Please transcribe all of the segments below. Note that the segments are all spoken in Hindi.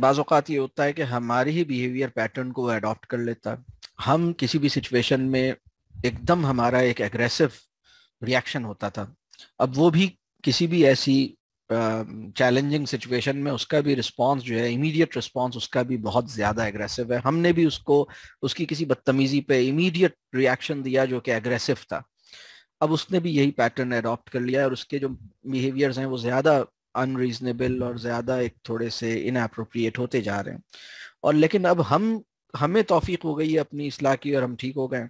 बाज़ात ये होता है कि हमारे ही बिहेवियर पैटर्न को अडॉप्ट कर लेता हम किसी भी सिचुएशन में एकदम हमारा एक एग्रेसिव रिएक्शन होता था अब वो भी किसी भी ऐसी चैलेंजिंग uh, सिचुएशन में उसका भी रिस्पांस जो है इमीडिएट रिस्पांस उसका भी बहुत ज़्यादा एग्रेसिव है हमने भी उसको उसकी किसी बदतमीज़ी पे इमीडिएट रिएक्शन दिया जो कि एग्रेसिव था अब उसने भी यही पैटर्न अडॉप्ट कर लिया और उसके जो बिहेवियर्स हैं वो ज़्यादा अनरीजनेबल और ज़्यादा एक थोड़े से इनप्रोप्रिएट होते जा रहे हैं और लेकिन अब हम हमें तोफीक हो गई है अपनी असलाह की और हम ठीक हो गए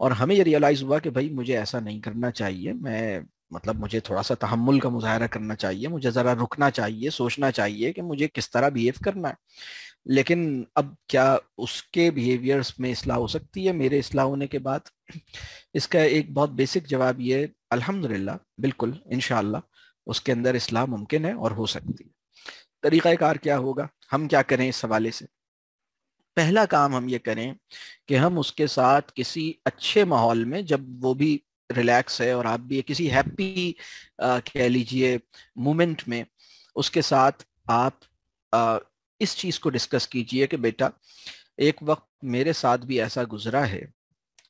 और हमें ये रियलाइज़ हुआ कि भाई मुझे ऐसा नहीं करना चाहिए मैं मतलब मुझे थोड़ा सा तहमुल का मुजाहरा करना चाहिए मुझे ज़रा रुकना चाहिए सोचना चाहिए कि मुझे किस तरह बिहेव करना है लेकिन अब क्या उसके बिहेवियर्स में असलाह हो सकती है मेरे असलाह होने के बाद इसका एक बहुत बेसिक जवाब ये अलहमदिल्ला बिल्कुल इनशाला उसके अंदर इस्लाह मुमकिन है और हो सकती है कार क्या होगा हम क्या करें इस हवाले से पहला काम हम ये करें कि हम उसके साथ किसी अच्छे माहौल में जब वो भी रिलैक्स है और आप भी किसी हैप्पी कह लीजिए मोमेंट में उसके साथ आप आ, इस चीज़ को डिस्कस कीजिए कि बेटा एक वक्त मेरे साथ भी ऐसा गुजरा है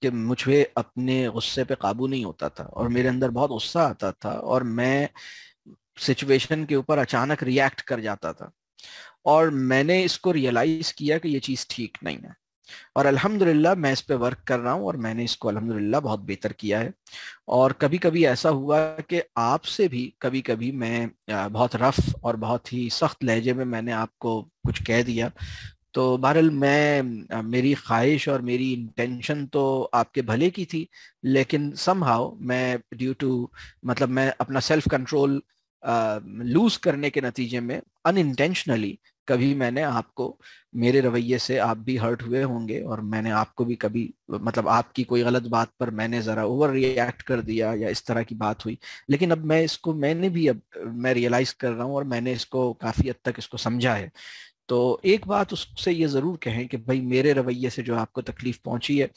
कि मुझे अपने गुस्से पे काबू नहीं होता था और मेरे अंदर बहुत गुस्सा आता था और मैं सिचुएशन के ऊपर अचानक रिएक्ट कर जाता था और मैंने इसको रियलाइज किया कि ये चीज़ ठीक नहीं है और अल्हम्दुलिल्लाह मैं इस पे वर्क कर रहा हूँ और मैंने इसको अल्हम्दुलिल्लाह बहुत बेहतर किया है और कभी कभी ऐसा हुआ कि आपसे भी कभी कभी मैं बहुत रफ और बहुत ही सख्त लहजे में मैंने आपको कुछ कह दिया तो बहरल मैं मेरी ख्वाहिश और मेरी इंटेंशन तो आपके भले की थी लेकिन हाउ मैं ड्यू टू मतलब मैं अपना सेल्फ कंट्रोल लूज करने के नतीजे में अनइंटेंशनली कभी मैंने आपको मेरे रवैये से आप भी हर्ट हुए होंगे और मैंने आपको भी कभी मतलब आपकी कोई गलत बात पर मैंने ज़रा ओवर रिएक्ट कर दिया या इस तरह की बात हुई लेकिन अब मैं इसको मैंने भी अब मैं रियलाइज़ कर रहा हूँ और मैंने इसको काफ़ी हद तक इसको समझा है तो एक बात उससे ये ज़रूर कहें कि भाई मेरे रवैये से जो आपको तकलीफ़ पहुंची है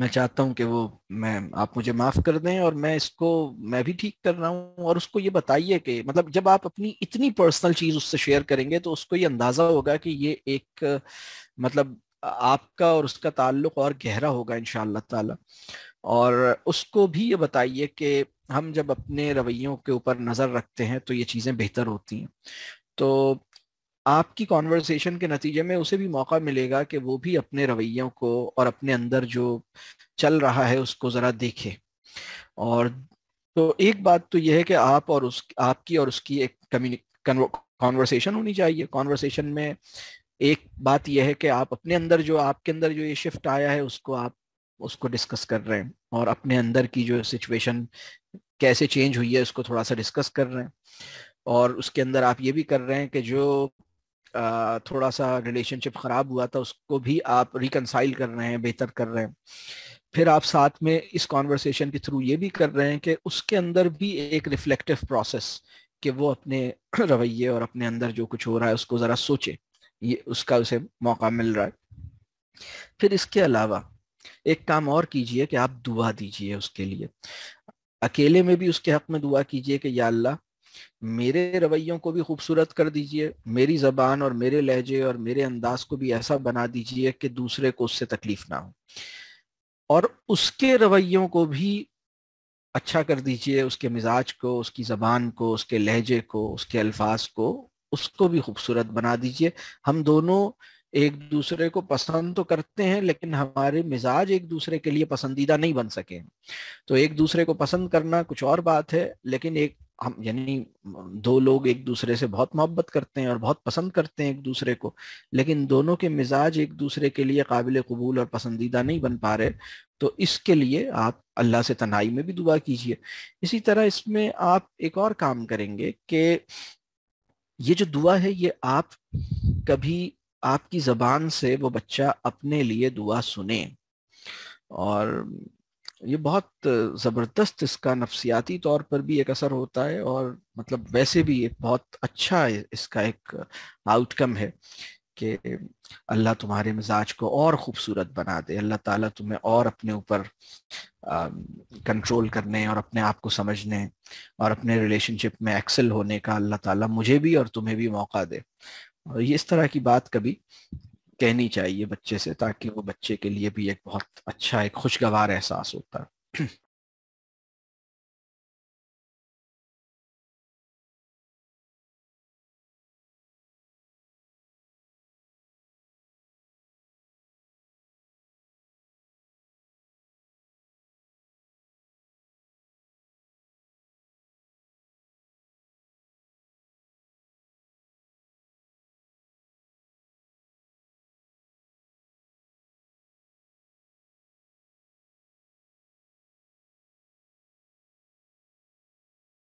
मैं चाहता हूं कि वो मैं आप मुझे माफ कर दें और मैं इसको मैं भी ठीक कर रहा हूं और उसको ये बताइए कि मतलब जब आप अपनी इतनी पर्सनल चीज उससे शेयर करेंगे तो उसको ये अंदाजा होगा कि ये एक मतलब आपका और उसका ताल्लुक और गहरा होगा इन ताला और उसको भी ये बताइए कि हम जब अपने रवैयों के ऊपर नजर रखते हैं तो ये चीजें बेहतर होती हैं तो आपकी कॉन्वर्सेशन के नतीजे में उसे भी मौका मिलेगा कि वो भी अपने रवैयों को और अपने अंदर जो चल रहा है उसको ज़रा देखे और तो एक बात तो यह है कि आप और उस आपकी और उसकी एक कॉन्वर्सेशन होनी चाहिए कॉन्वर्सेशन में एक बात यह है कि आप अपने अंदर जो आपके अंदर जो ये शिफ्ट आया है उसको आप उसको डिस्कस कर रहे हैं और अपने अंदर की जो सिचुएशन कैसे चेंज हुई है उसको थोड़ा सा डिस्कस कर रहे हैं और उसके अंदर आप ये भी कर रहे हैं कि जो थोड़ा सा रिलेशनशिप खराब हुआ था उसको भी आप रिकनसाइल कर रहे हैं बेहतर कर रहे हैं फिर आप साथ में इस कॉन्वर्सेशन के थ्रू ये भी कर रहे हैं कि उसके अंदर भी एक रिफ्लेक्टिव प्रोसेस कि वो अपने रवैये और अपने अंदर जो कुछ हो रहा है उसको ज़रा सोचे ये उसका उसे मौका मिल रहा है फिर इसके अलावा एक काम और कीजिए कि आप दुआ दीजिए उसके लिए अकेले में भी उसके हक में दुआ कीजिए कि या अल्लाह मेरे रवैयों को भी खूबसूरत कर दीजिए मेरी जबान और मेरे लहजे और मेरे अंदाज को भी ऐसा बना दीजिए कि दूसरे को उससे तकलीफ ना हो और उसके रवैयों को भी अच्छा कर दीजिए उसके मिजाज को उसकी जबान को उसके लहजे को उसके अल्फाज को उसको भी खूबसूरत बना दीजिए हम दोनों एक दूसरे को पसंद तो करते हैं लेकिन हमारे मिजाज एक दूसरे के लिए पसंदीदा नहीं बन सके तो एक दूसरे को पसंद करना कुछ और बात है लेकिन एक हम यानी दो लोग एक दूसरे से बहुत मोहब्बत करते हैं और बहुत पसंद करते हैं एक दूसरे को लेकिन दोनों के मिजाज एक दूसरे के लिए काबिल कबूल और पसंदीदा नहीं बन पा रहे तो इसके लिए आप अल्लाह से तनाई में भी दुआ कीजिए इसी तरह इसमें आप एक और काम करेंगे कि ये जो दुआ है ये आप कभी आपकी जबान से वो बच्चा अपने लिए दुआ सुने और ये बहुत ज़बरदस्त इसका नफसियाती तौर पर भी एक असर होता है और मतलब वैसे भी एक बहुत अच्छा इसका एक आउटकम है कि अल्लाह तुम्हारे मिजाज को और खूबसूरत बना दे अल्लाह ताला तुम्हें और अपने ऊपर कंट्रोल करने और अपने आप को समझने और अपने रिलेशनशिप में एक्सेल होने का अल्लाह ताला मुझे भी और तुम्हें भी मौका दे और ये इस तरह की बात कभी कहनी चाहिए बच्चे से ताकि वो बच्चे के लिए भी एक बहुत अच्छा एक खुशगवार एहसास होता है